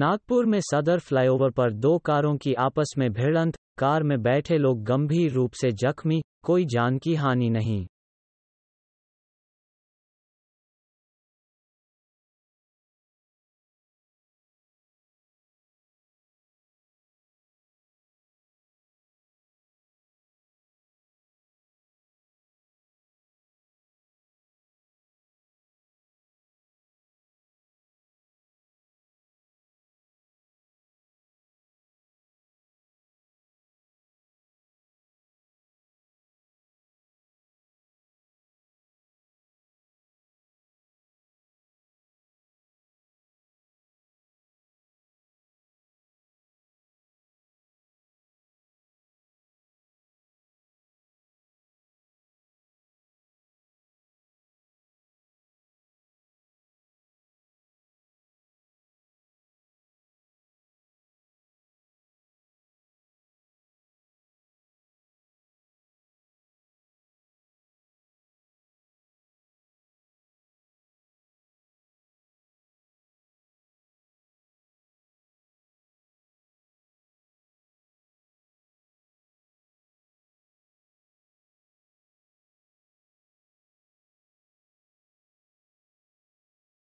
नागपुर में सदर फ्लाईओवर पर दो कारों की आपस में भिड़ंत कार में बैठे लोग गंभीर रूप से जख्मी कोई जान की हानि नहीं